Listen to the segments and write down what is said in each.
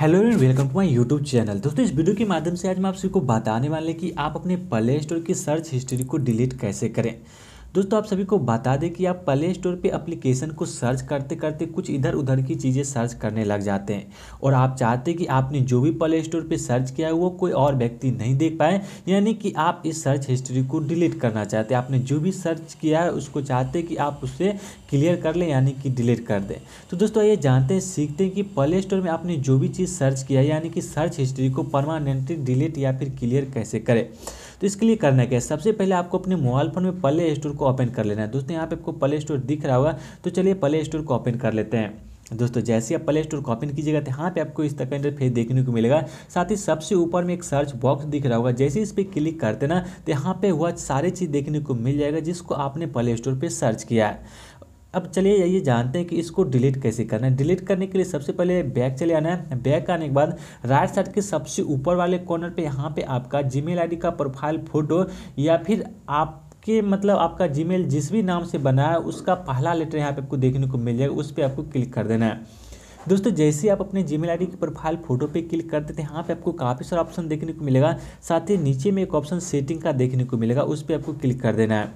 hello and welcome to my YouTube channel दोस्तों इस video के माध्यम से आज मैं आप सभी को बताने वाले कि आप अपने प्ले स्टोर की सर्च हिस्ट्री को डिलीट कैसे करें दोस्तों आप सभी को बता दें कि आप प्ले स्टोर पर अप्लीकेशन को सर्च करते करते कुछ इधर उधर की चीज़ें सर्च करने लग जाते हैं और आप चाहते कि आपने जो भी प्ले स्टोर पर सर्च किया है वो कोई और व्यक्ति नहीं देख पाए यानी कि आप इस सर्च हिस्ट्री को डिलीट करना चाहते हैं आपने जो भी सर्च किया है उसको चाहते कि आप उससे क्लियर कर लें यानी कि डिलीट कर दें तो दोस्तों ये जानते हैं सीखते हैं कि प्ले स्टोर में आपने जो भी चीज़ सर्च किया है यानी कि सर्च हिस्ट्री को परमानेंटली डिलीट या फिर क्लियर कैसे करें तो इसके लिए करना क्या है सबसे पहले आपको अपने मोबाइल फ़ोन में प्ले स्टोर को ओपन कर लेना है दोस्तों यहाँ पे आपको प्ले स्टोर दिख रहा होगा तो चलिए प्ले स्टोर को ओपन कर लेते हैं दोस्तों जैसे आप प्ले स्टोर कॉपी कीजिएगा तो यहाँ पे आपको इस तरह का इंटरफेस देखने को मिलेगा साथ ही सबसे ऊपर में एक सर्च बॉक्स दिख रहा होगा जैसे इस पर क्लिक करते ना तो यहाँ पे हुआ सारे चीज़ देखने को मिल जाएगा जिसको आपने प्ले स्टोर पर सर्च किया है अब चलिए ये जानते हैं कि इसको डिलीट कैसे करना है डिलीट करने के लिए सबसे पहले बैक चले आना है बैक आने के बाद राइट साइड के सबसे ऊपर वाले कॉर्नर पे यहाँ पे आपका जीमेल आईडी का प्रोफाइल फ़ोटो या फिर आप कि मतलब आपका जीमेल जिस भी नाम से बना है उसका पहला लेटर यहाँ पे आपको देखने को मिल जाएगा उस पर आपको क्लिक कर देना है दोस्तों जैसे आप अपने जी मेल की प्रोफाइल फोटो पे क्लिक करते थे यहाँ पे आपको काफ़ी सारा ऑप्शन देखने को मिलेगा साथ ही नीचे में एक ऑप्शन सेटिंग का देखने को मिलेगा उस पर आपको क्लिक कर देना है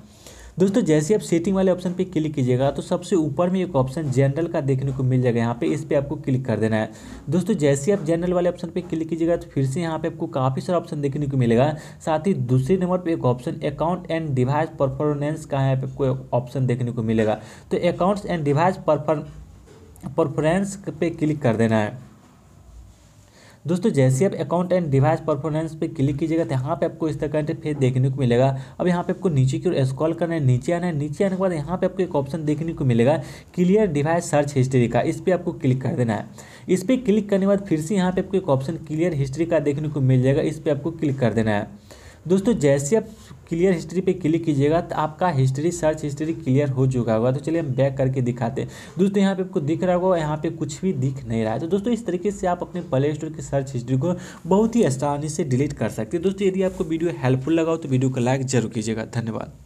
दोस्तों जैसे आप सेटिंग वाले ऑप्शन पे क्लिक कीजिएगा तो सबसे ऊपर में एक ऑप्शन जनरल का देखने को मिल जाएगा यहाँ पे इस पर आपको क्लिक कर देना है दोस्तों जैसे आप जनरल वाले ऑप्शन पे क्लिक कीजिएगा तो फिर से यहाँ पे आपको काफ़ी सारा ऑप्शन देखने को मिलेगा साथ ही दूसरे नंबर पर एक option account and device performance का यहाँ पे आपको ऑप्शन देखने को मिलेगा तो accounts and device perform performance पे क्लिक कर देना है दोस्तों जैसे आप अकाउंट एंड डिवाइस परफॉर्मेंस पे क्लिक कीजिएगा तो यहाँ पे आपको इस तरह का इंटरफेस देखने को मिलेगा अब यहाँ पे आपको नीचे की ओर स्क्रॉल करना है नीचे आना है नीचे आने के बाद यहाँ पे आपको एक ऑप्शन देखने को मिलेगा क्लियर डिवाइस सर्च हिस्ट्री का इस पर आपको क्लिक कर देना है इस पर क्लिक करने के बाद फिर से यहाँ पे आपको एक ऑप्शन क्लियर हिस्ट्री का देखने को मिल जाएगा इस पर आपको क्लिक कर देना है दोस्तों जैसे आप क्लियर हिस्ट्री पे क्लिक कीजिएगा तो आपका हिस्ट्री सर्च हिस्ट्री क्लियर हो चुका होगा तो चलिए हम बैक करके दिखाते हैं दोस्तों यहाँ पे आपको दिख रहा होगा यहाँ पे कुछ भी दिख नहीं रहा है तो दोस्तों इस तरीके से आप अपने प्ले स्टोर की सर्च हिस्ट्री को बहुत ही आसानी से डिलीट कर सकते हैं दोस्तों यदि आपको वीडियो हेल्पफुल लगा हो तो वीडियो को लाइक जरूर कीजिएगा धन्यवाद